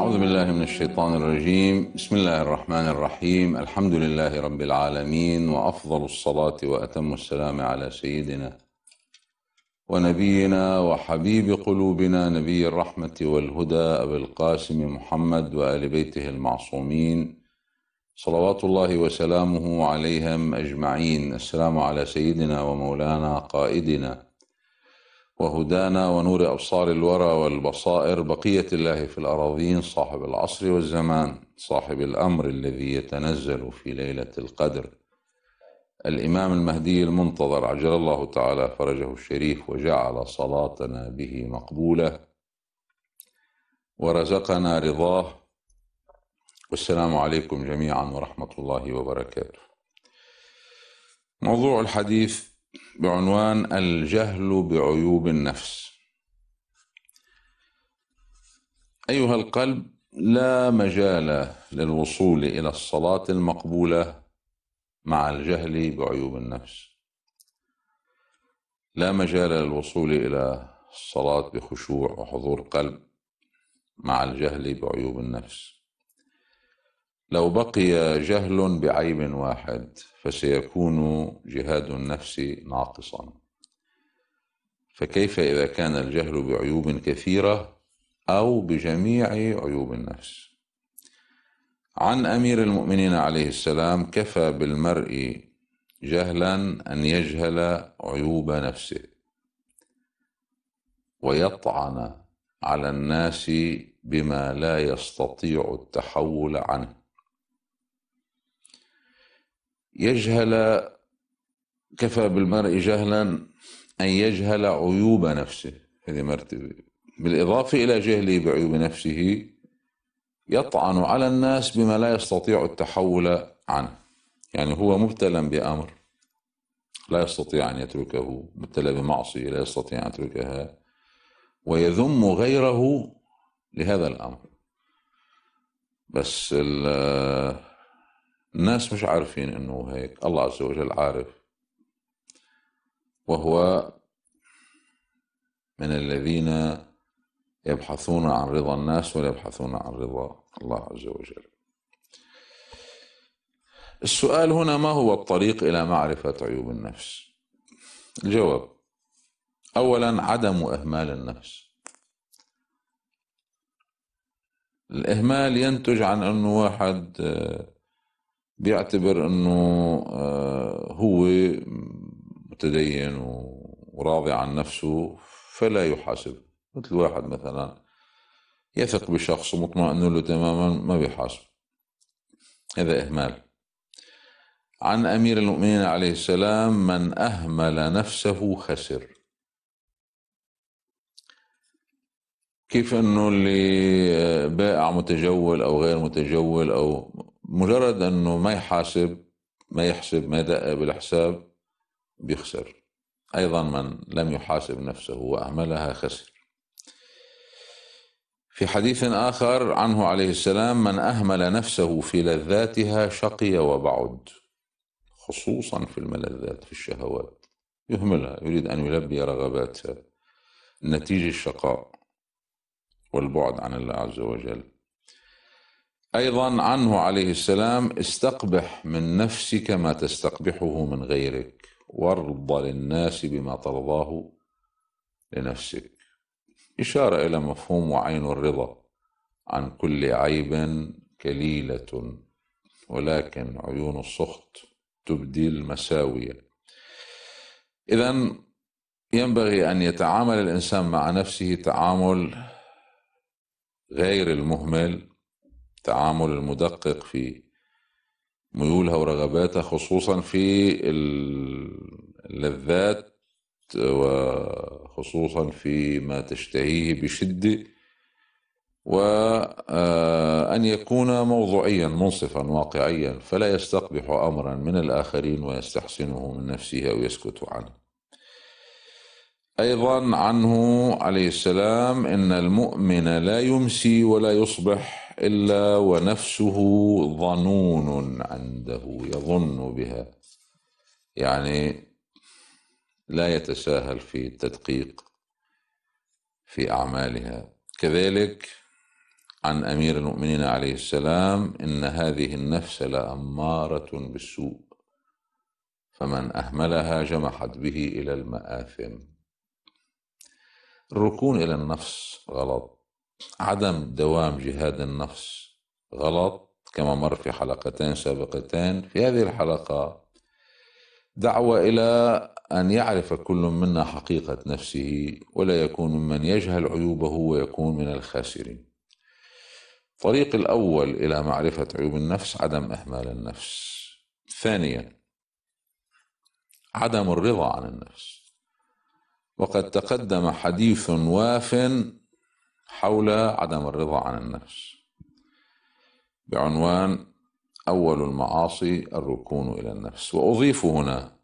أعوذ بالله من الشيطان الرجيم بسم الله الرحمن الرحيم الحمد لله رب العالمين وأفضل الصلاة وأتم السلام على سيدنا ونبينا وحبيب قلوبنا نبي الرحمة والهدى أبي القاسم محمد وآل بيته المعصومين صلوات الله وسلامه عليهم أجمعين السلام على سيدنا ومولانا قائدنا وهدانا ونور أبصار الورى والبصائر بقية الله في الأراضين صاحب العصر والزمان صاحب الأمر الذي يتنزل في ليلة القدر الإمام المهدي المنتظر عجل الله تعالى فرجه الشريف وجعل صلاتنا به مقبولة ورزقنا رضاه والسلام عليكم جميعا ورحمة الله وبركاته موضوع الحديث بعنوان الجهل بعيوب النفس ايها القلب لا مجال للوصول الى الصلاه المقبوله مع الجهل بعيوب النفس لا مجال للوصول الى الصلاه بخشوع وحضور قلب مع الجهل بعيوب النفس لو بقي جهل بعيب واحد فسيكون جهاد النفس ناقصا فكيف اذا كان الجهل بعيوب كثيره او بجميع عيوب النفس عن امير المؤمنين عليه السلام كفى بالمرء جهلا ان يجهل عيوب نفسه ويطعن على الناس بما لا يستطيع التحول عنه يجهل كفى بالمرء جهلا أن يجهل عيوب نفسه هذه مرتبة بالإضافة إلى جهله بعيوب نفسه يطعن على الناس بما لا يستطيع التحول عنه يعني هو مبتلى بأمر لا يستطيع أن يتركه مبتلى بمعصية لا يستطيع أن يتركها ويذم غيره لهذا الأمر بس الناس مش عارفين انه هيك الله عز وجل عارف وهو من الذين يبحثون عن رضا الناس ولا يبحثون عن رضا الله عز وجل السؤال هنا ما هو الطريق الى معرفه عيوب النفس الجواب اولا عدم اهمال النفس الاهمال ينتج عن انه واحد بيعتبر انه آه، هو متدين وراضي عن نفسه فلا يحاسب مثل واحد مثلا يثق بشخص ومطمئن له تماما ما بيحاسب هذا إهمال عن أمير المؤمنين عليه السلام من أهمل نفسه خسر كيف أنه اللي آه، بائع متجول أو غير متجول أو مجرد انه ما يحاسب ما يحسب ما يدقق بالحساب بيخسر ايضا من لم يحاسب نفسه واهملها خسر في حديث اخر عنه عليه السلام من اهمل نفسه في لذاتها شقي وبعد خصوصا في الملذات في الشهوات يهملها يريد ان يلبي رغباتها نتيجه الشقاء والبعد عن الله عز وجل أيضا عنه عليه السلام استقبح من نفسك ما تستقبحه من غيرك وارضى للناس بما ترضاه لنفسك إشارة إلى مفهوم وعين الرضا عن كل عيب كليلة ولكن عيون السخط تبدي المساوية إذا ينبغي أن يتعامل الإنسان مع نفسه تعامل غير المهمل التعامل المدقق في ميولها ورغباتها خصوصا في اللذات وخصوصا في ما تشتهيه بشدة وأن آه، يكون موضوعيا منصفا واقعيا فلا يستقبح أمرا من الآخرين ويستحسنه من نفسه أو يسكت عنه أيضا عنه عليه السلام إن المؤمن لا يمسي ولا يصبح إلا ونفسه ظنون عنده يظن بها يعني لا يتساهل في التدقيق في أعمالها كذلك عن أمير المؤمنين عليه السلام إن هذه النفس لأمارة بالسوء فمن أهملها جمحت به إلى المآثم الركون إلى النفس غلط عدم دوام جهاد النفس غلط كما مر في حلقتين سابقتين في هذه الحلقة دعوة إلى أن يعرف كل منا حقيقة نفسه ولا يكون ممن يجهل عيوبه ويكون من الخاسرين الطريق الأول إلى معرفة عيوب النفس عدم إهمال النفس ثانيا عدم الرضا عن النفس وقد تقدم حديث واف حول عدم الرضا عن النفس بعنوان أول المعاصي الركون إلى النفس وأضيف هنا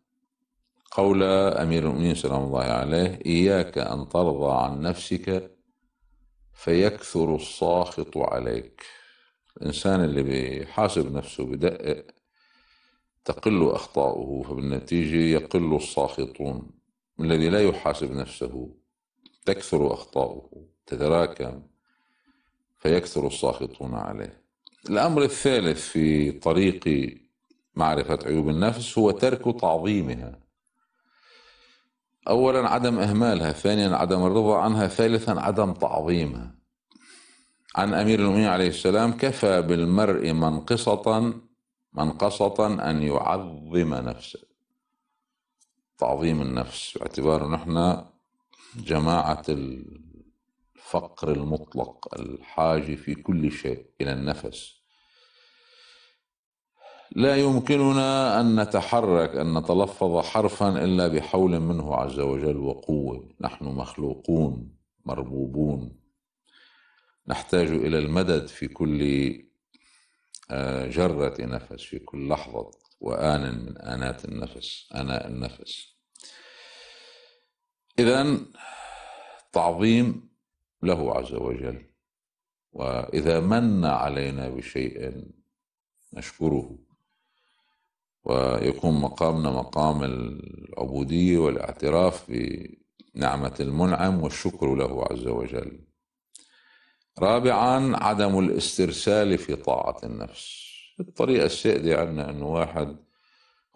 قول أمير المؤمنين سلام الله عليه إياك أن ترضى عن نفسك فيكثر الساخط عليك الإنسان اللي بيحاسب نفسه بدقق تقل أخطاؤه فبالنتيجة يقل الساخطون الذي لا يحاسب نفسه تكثر أخطاؤه تتراكم فيكثر الساخطون عليه الأمر الثالث في طريق معرفة عيوب النفس هو ترك تعظيمها أولا عدم إهمالها ثانيا عدم الرضا عنها ثالثا عدم تعظيمها عن أمير المؤمنين عليه السلام كفى بالمرء منقصة منقصة أن يعظم نفسه تعظيم النفس باعتباره نحن جماعة الفقر المطلق الحاجة في كل شيء إلى النفس لا يمكننا أن نتحرك أن نتلفظ حرفا إلا بحول منه عز وجل وقوة نحن مخلوقون مربوبون نحتاج إلى المدد في كل آه، جرة نفس في كل لحظة وآن من آنات النفس آناء النفس إذا تعظيم له عز وجل وإذا من علينا بشيء نشكره ويكون مقامنا مقام العبودية والاعتراف بنعمة المنعم والشكر له عز وجل رابعا عدم الاسترسال في طاعة النفس الطريقة السائدة عندنا أنه واحد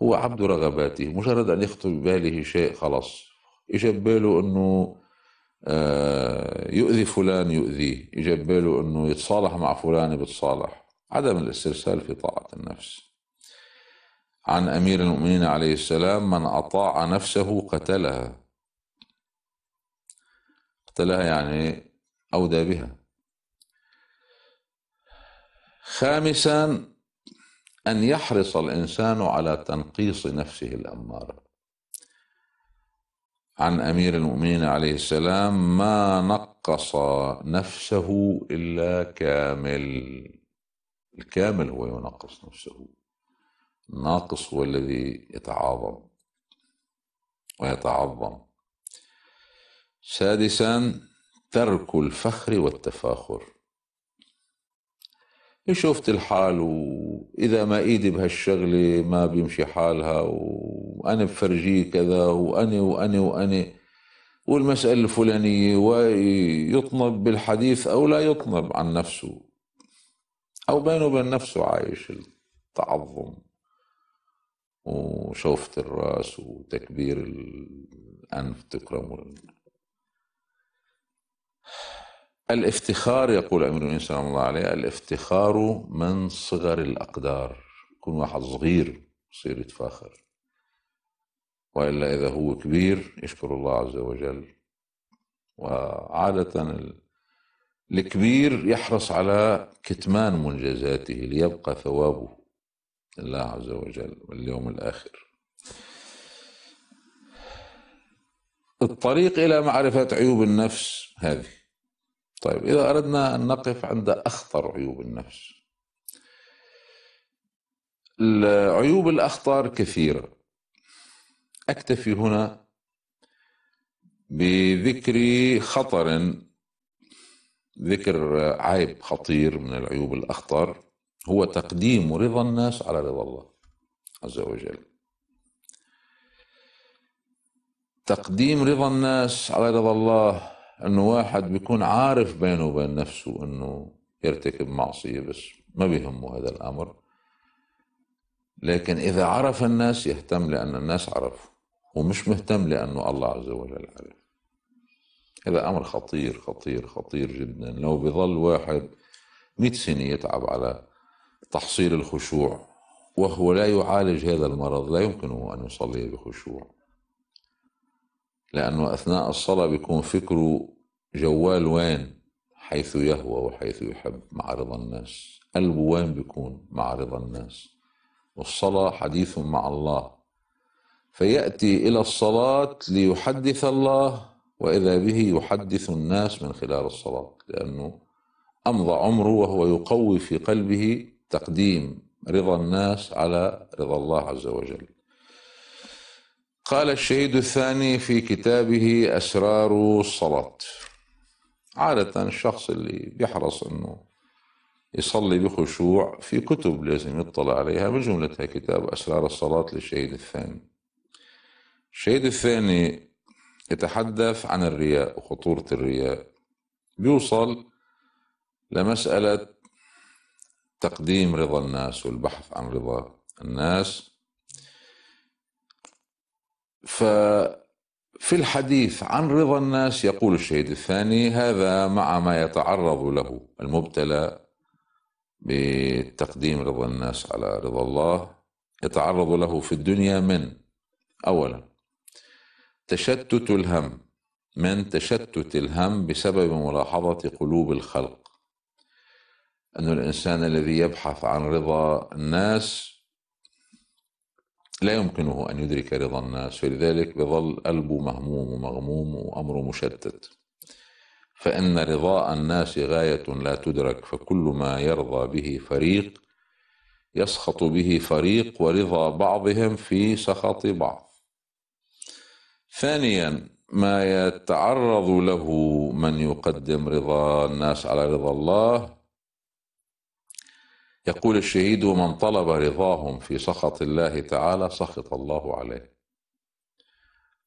هو عبد رغباته مجرد أن يخطر بباله شيء خلاص اجى بباله انه آه، يؤذي فلان يؤذيه اجى بباله انه يتصالح مع فلان يتصالح عدم الاسترسال في طاعة النفس عن أمير المؤمنين عليه السلام من أطاع نفسه قتلها قتلها يعني أودى بها خامسا أن يحرص الإنسان على تنقيص نفسه الأمارة عن امير المؤمنين عليه السلام ما نقص نفسه الا كامل الكامل هو ينقص نفسه الناقص هو الذي يتعاظم ويتعظم سادسا ترك الفخر والتفاخر شفت الحال وإذا ما إيدي بهالشغلة ما بيمشي حالها وأنا بفرجيه كذا وأنا وأنا وأنا والمسألة الفلانية ويطنب بالحديث أو لا يطنب عن نفسه أو بينه وبين نفسه عايش التعظم وشوفة الرأس وتكبير الأنف تكرم الافتخار يقول امير المؤمنين سلام الله عليه الافتخار من صغر الاقدار يكون واحد صغير يصير يتفاخر والا اذا هو كبير يشكر الله عز وجل وعاده الكبير يحرص على كتمان منجزاته ليبقى ثوابه لله عز وجل واليوم الاخر الطريق الى معرفه عيوب النفس هذه طيب إذا أردنا أن نقف عند أخطر عيوب النفس العيوب الأخطار كثيرة أكتفي هنا بذكر خطر ذكر عيب خطير من العيوب الأخطر هو تقديم رضا الناس على رضا الله عز وجل تقديم رضا الناس على رضا الله انه واحد بيكون عارف بينه وبين نفسه انه يرتكب معصيه بس ما بيهمه هذا الامر لكن اذا عرف الناس يهتم لان الناس عرفوا ومش مهتم لانه الله عز وجل عرف هذا امر خطير خطير خطير جدا لو بظل واحد مئة سنة يتعب على تحصيل الخشوع وهو لا يعالج هذا المرض لا يمكنه أن يصلي بخشوع لأنه أثناء الصلاة بيكون فكره جوال وين حيث يهوى وحيث يحب مع رضا الناس قلبه وين بيكون مع رضا الناس والصلاة حديث مع الله فيأتي إلى الصلاة ليحدث الله وإذا به يحدث الناس من خلال الصلاة لأنه أمضى عمره وهو يقوي في قلبه تقديم رضا الناس على رضا الله عز وجل قال الشهيد الثاني في كتابه أسرار الصلاة عادة الشخص اللي بيحرص أنه يصلي بخشوع في كتب لازم يطلع عليها بجملتها كتاب أسرار الصلاة للشهيد الثاني الشهيد الثاني يتحدث عن الرياء وخطورة الرياء بيوصل لمسألة تقديم رضا الناس والبحث عن رضا الناس ففي الحديث عن رضا الناس يقول الشهيد الثاني هذا مع ما يتعرض له المبتلى بتقديم رضا الناس على رضا الله يتعرض له في الدنيا من اولا تشتت الهم من تشتت الهم بسبب ملاحظه قلوب الخلق أن الإنسان الذي يبحث عن رضا الناس لا يمكنه أن يدرك رضا الناس ولذلك بظل قلبه مهموم ومغموم وأمره مشتت فإن رضاء الناس غاية لا تدرك فكل ما يرضى به فريق يسخط به فريق ورضا بعضهم في سخط بعض ثانيا ما يتعرض له من يقدم رضا الناس على رضا الله يقول الشهيد من طلب رضاهم في سخط الله تعالى سخط الله عليه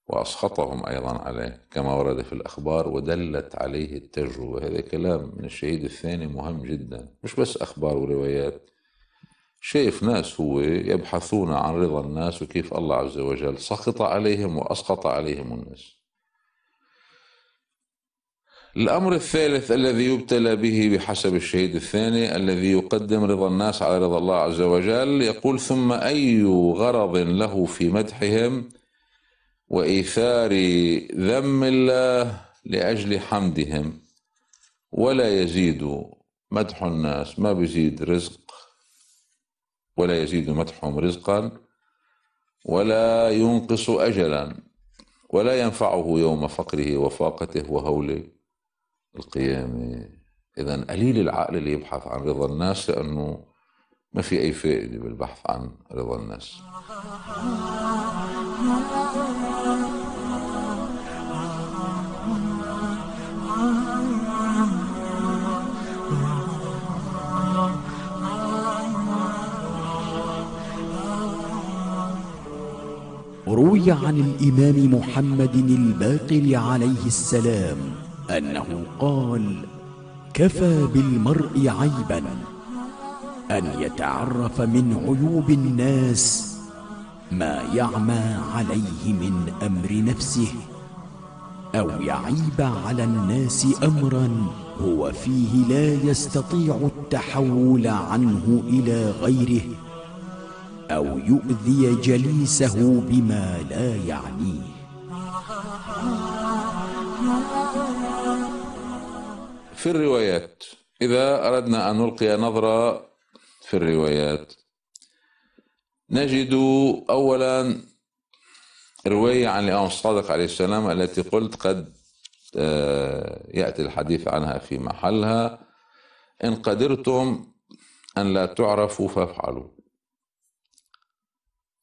وأسخطهم أيضا عليه كما ورد في الأخبار ودلت عليه التجربة هذا كلام من الشهيد الثاني مهم جدا مش بس أخبار وروايات شايف ناس هو يبحثون عن رضا الناس وكيف الله عز وجل سخط عليهم وأسقط عليهم الناس الأمر الثالث الذي يبتلى به بحسب الشهيد الثاني الذي يقدم رضا الناس على رضا الله عز وجل يقول ثم أي غرض له في مدحهم وإيثار ذم الله لأجل حمدهم ولا يزيد مدح الناس ما بيزيد رزق ولا يزيد مدحهم رزقا ولا ينقص أجلا ولا ينفعه يوم فقره وفاقته وهوله القيامة إذا قليل العقل اللي يبحث عن رضا الناس لأنه ما في أي فائدة بالبحث عن رضا الناس روي عن الإمام محمد الباقر عليه السلام انه قال كفى بالمرء عيبا ان يتعرف من عيوب الناس ما يعمى عليه من امر نفسه او يعيب على الناس امرا هو فيه لا يستطيع التحول عنه الى غيره او يؤذي جليسه بما لا يعنيه في الروايات إذا أردنا أن نلقي نظرة في الروايات نجد أولا رواية عن الإمام الصادق عليه السلام التي قلت قد آه، يأتي الحديث عنها في محلها إن قدرتم أن لا تعرفوا فافعلوا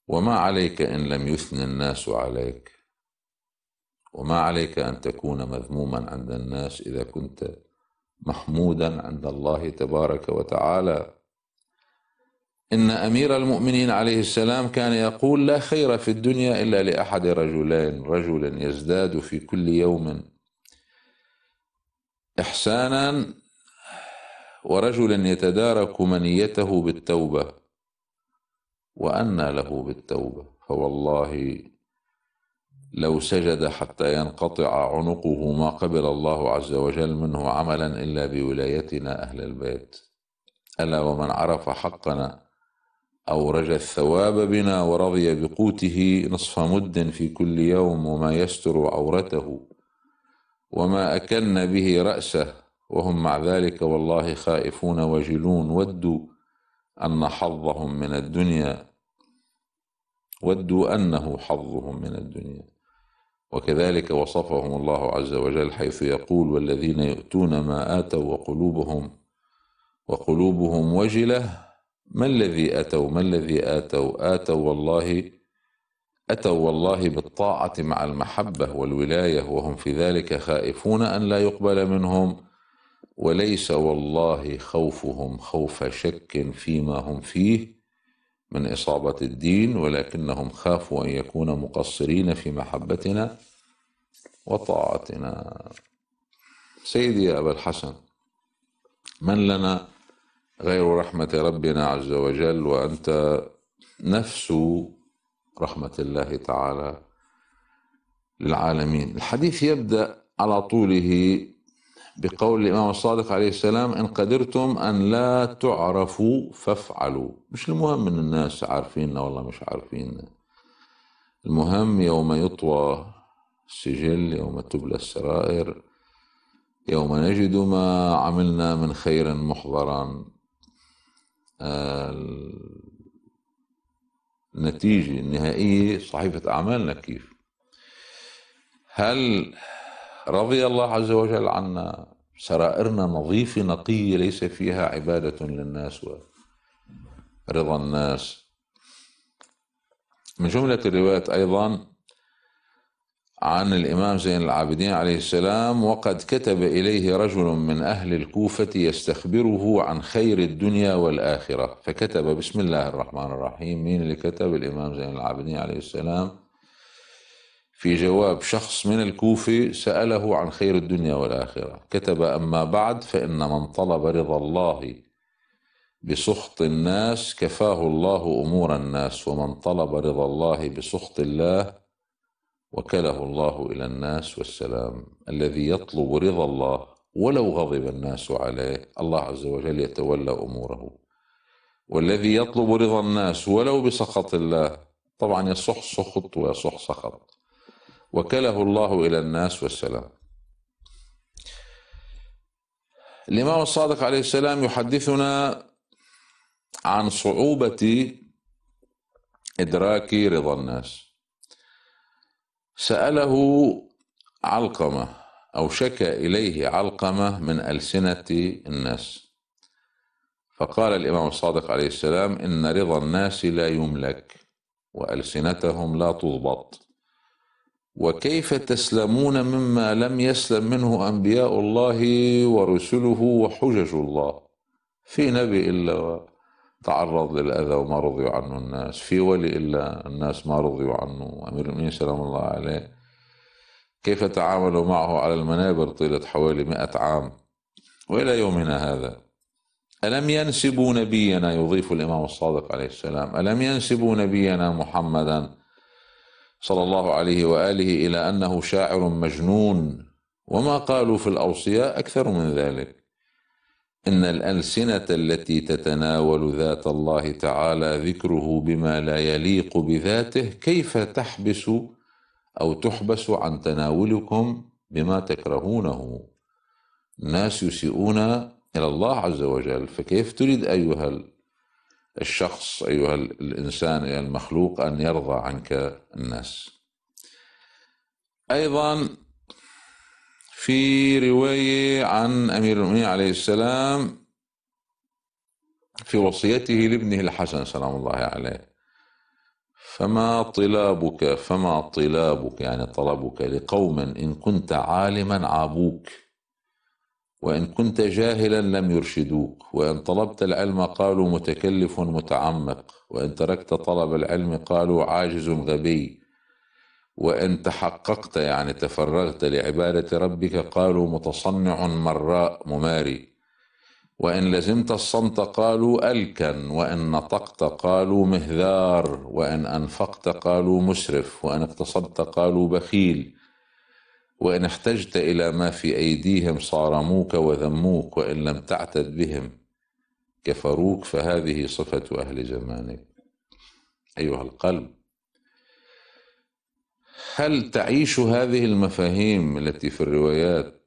وما عليك إن لم يثن الناس عليك وما عليك أن تكون مذموما عند الناس إذا كنت محمودا عند الله تبارك وتعالى ان امير المؤمنين عليه السلام كان يقول لا خير في الدنيا الا لاحد رجلين رجل يزداد في كل يوم احسانا ورجل يتدارك منيته بالتوبه وانى له بالتوبه فوالله لو سجد حتى ينقطع عنقه ما قبل الله عز وجل منه عملا إلا بولايتنا أهل البيت ألا ومن عرف حقنا أو رجى الثواب بنا ورضي بقوته نصف مد في كل يوم وما يستر عورته وما أكن به رأسه وهم مع ذلك والله خائفون وجلون ودوا أن حظهم من الدنيا ودوا أنه حظهم من الدنيا وكذلك وصفهم الله عز وجل حيث يقول والذين يؤتون ما آتوا وقلوبهم وقلوبهم وجلة ما الذي أتوا ما الذي آتوا آتوا والله أتوا والله بالطاعة مع المحبة والولاية وهم في ذلك خائفون أن لا يقبل منهم وليس والله خوفهم خوف شك فيما هم فيه من إصابة الدين ولكنهم خافوا أن يكونوا مقصرين في محبتنا وطاعتنا سيدي يا أبا الحسن من لنا غير رحمة ربنا عز وجل وأنت نفس رحمة الله تعالى للعالمين الحديث يبدأ على طوله بقول الإمام الصادق عليه السلام إن قدرتم أن لا تعرفوا فافعلوا مش المهم من الناس عارفيننا والله مش عارفيننا المهم يوم يطوى السجل يوم تبلى السرائر يوم نجد ما عملنا من خير محضرا آه، النتيجة النهائية صحيفة أعمالنا كيف هل رضي الله عز وجل عنا سرائرنا نظيفة نقية ليس فيها عبادة للناس ورضا الناس من جملة الروايات أيضا عن الإمام زين العابدين عليه السلام وقد كتب إليه رجل من أهل الكوفة يستخبره عن خير الدنيا والآخرة فكتب بسم الله الرحمن الرحيم مين اللي كتب الإمام زين العابدين عليه السلام في جواب شخص من الكوفة سأله عن خير الدنيا والآخرة كتب أما بعد فإن من طلب رضا الله بسخط الناس كفاه الله أمور الناس ومن طلب رضا الله بسخط الله وكله الله الى الناس والسلام الذي يطلب رضا الله ولو غضب الناس عليه الله عز وجل يتولى اموره والذي يطلب رضا الناس ولو بسخط الله طبعا يصح سخط ويصح سخط وكله الله الى الناس والسلام الامام الصادق عليه السلام يحدثنا عن صعوبه ادراك رضا الناس سأله علقمة أو شكى إليه علقمة من ألسنة الناس فقال الإمام الصادق عليه السلام إن رضا الناس لا يملك وألسنتهم لا تضبط وكيف تسلمون مما لم يسلم منه أنبياء الله ورسله وحجج الله في نبي إلا تعرض للأذى وما رضيوا عنه الناس في ولي إلا الناس ما رضيوا عنه أمير المؤمنين سلام الله عليه كيف تعاملوا معه على المنابر طيلة حوالي مئة عام وإلى يومنا هذا ألم ينسبوا نبينا يضيف الإمام الصادق عليه السلام ألم ينسبوا نبينا محمدا صلى الله عليه وآله إلى أنه شاعر مجنون وما قالوا في الأوصياء أكثر من ذلك ان الالسنه التي تتناول ذات الله تعالى ذكره بما لا يليق بذاته كيف تحبس او تحبس عن تناولكم بما تكرهونه الناس يسيئون الى الله عز وجل فكيف تريد ايها الشخص ايها الانسان ايها المخلوق ان يرضى عنك الناس ايضا في رواية عن أمير المؤمنين عليه السلام في وصيته لابنه الحسن سلام الله عليه فما طلابك فما طلابك يعني طلبك لقوم إن كنت عالما عابوك وإن كنت جاهلا لم يرشدوك وإن طلبت العلم قالوا متكلف متعمق وإن تركت طلب العلم قالوا عاجز غبي وان تحققت يعني تفرغت لعباده ربك قالوا متصنع مراء مماري وان لزمت الصمت قالوا الكن وان نطقت قالوا مهذار وان انفقت قالوا مسرف وان اقتصدت قالوا بخيل وان احتجت الى ما في ايديهم صارموك وذموك وان لم تعتد بهم كفروك فهذه صفه اهل زمانك ايها القلب هل تعيش هذه المفاهيم التي في الروايات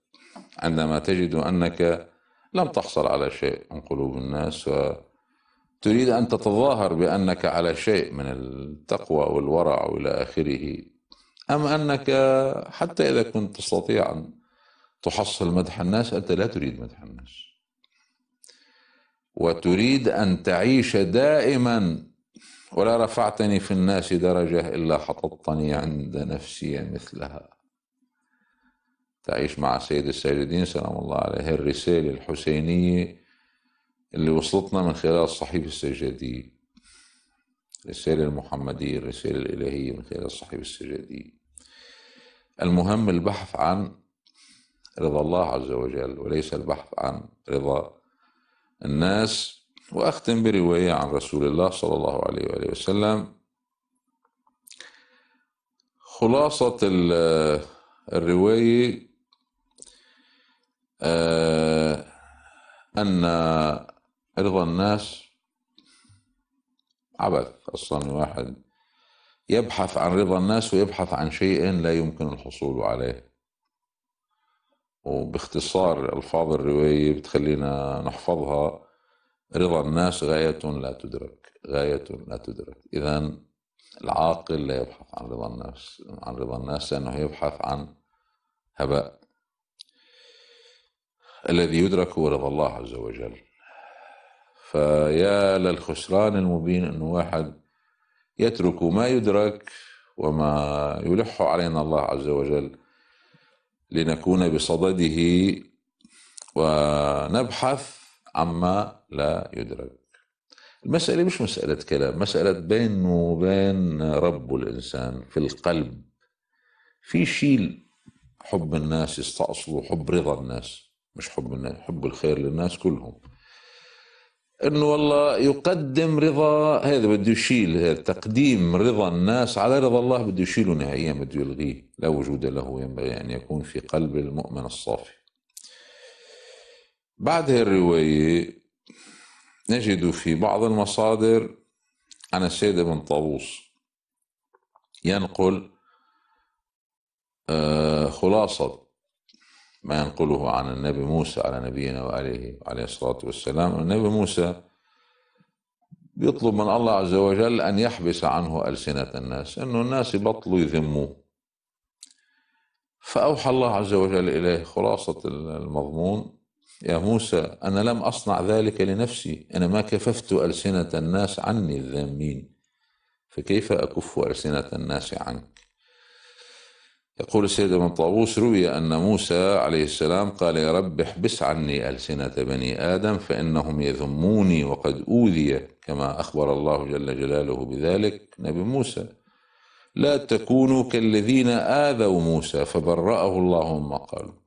عندما تجد انك لم تحصل على شيء من قلوب الناس وتريد ان تتظاهر بانك على شيء من التقوى والورع والى اخره ام انك حتى اذا كنت تستطيع ان تحصل مدح الناس انت لا تريد مدح الناس وتريد ان تعيش دائما ولا رفعتني في الناس درجة إلا حططتني عند نفسي مثلها تعيش مع سيد الساجدين سلام الله عليه الرسالة الحسينية اللي وصلتنا من خلال صحيفة السجادية الرسالة المحمدية الرسالة الإلهية من خلال صحيف السجادية المهم البحث عن رضا الله عز وجل وليس البحث عن رضا الناس وأختم برواية عن رسول الله صلى الله عليه وآله وسلم خلاصة الرواية آه، أن رضا الناس عبث أصلا واحد يبحث عن رضا الناس ويبحث عن شيء لا يمكن الحصول عليه وباختصار ألفاظ الرواية بتخلينا نحفظها رضا الناس غاية لا تدرك غاية لا تدرك إذا العاقل لا يبحث عن رضا الناس عن رضا الناس لأنه يبحث عن هباء الذي يدرك هو رضا الله عز وجل فيا للخسران المبين أن واحد يترك ما يدرك وما يلح علينا الله عز وجل لنكون بصدده ونبحث عما لا يدرك المسألة مش مسألة كلام مسألة بينه وبين ربه الإنسان في القلب في شيء حب الناس يستأصلوا حب رضا الناس مش حب الناس حب الخير للناس كلهم انه والله يقدم رضا هذا بده يشيل هذا تقديم رضا الناس على رضا الله بده يشيله نهائيا بده يلغيه لا وجود له ينبغي ان يكون في قلب المؤمن الصافي بعد الرواية نجد في بعض المصادر عن السيد بن طاووس ينقل آه، خلاصة ما ينقله عن النبي موسى على نبينا وآله عليه الصلاة والسلام النبي موسى يطلب من الله عز وجل أن يحبس عنه ألسنة الناس أنه الناس يبطلوا يذموه فأوحى الله عز وجل إليه خلاصة المضمون يا موسى أنا لم أصنع ذلك لنفسي أنا ما كففت ألسنة الناس عني الذامين فكيف أكف ألسنة الناس عنك يقول السيد ابن طاووس روي أن موسى عليه السلام قال يا رب احبس عني ألسنة بني آدم فإنهم يذموني وقد أوذي كما أخبر الله جل جلاله بذلك نبي موسى لا تكونوا كالذين آذوا موسى فبرأه الله مما قالوا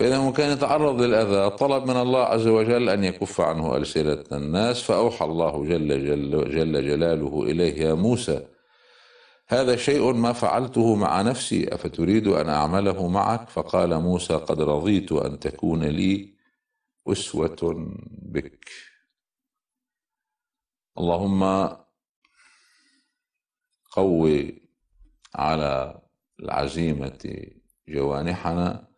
فإنه كان يتعرض للأذى طلب من الله عز وجل أن يكف عنه ألسنة الناس فأوحى الله جل, جل, جل جلاله إليه يا موسى هذا شيء ما فعلته مع نفسي أفتريد أن أعمله معك فقال موسى قد رضيت أن تكون لي أسوة بك اللهم قوي على العزيمة جوانحنا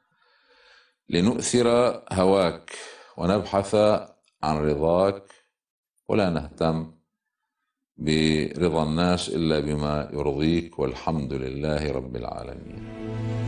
لنؤثر هواك ونبحث عن رضاك ولا نهتم برضا الناس الا بما يرضيك والحمد لله رب العالمين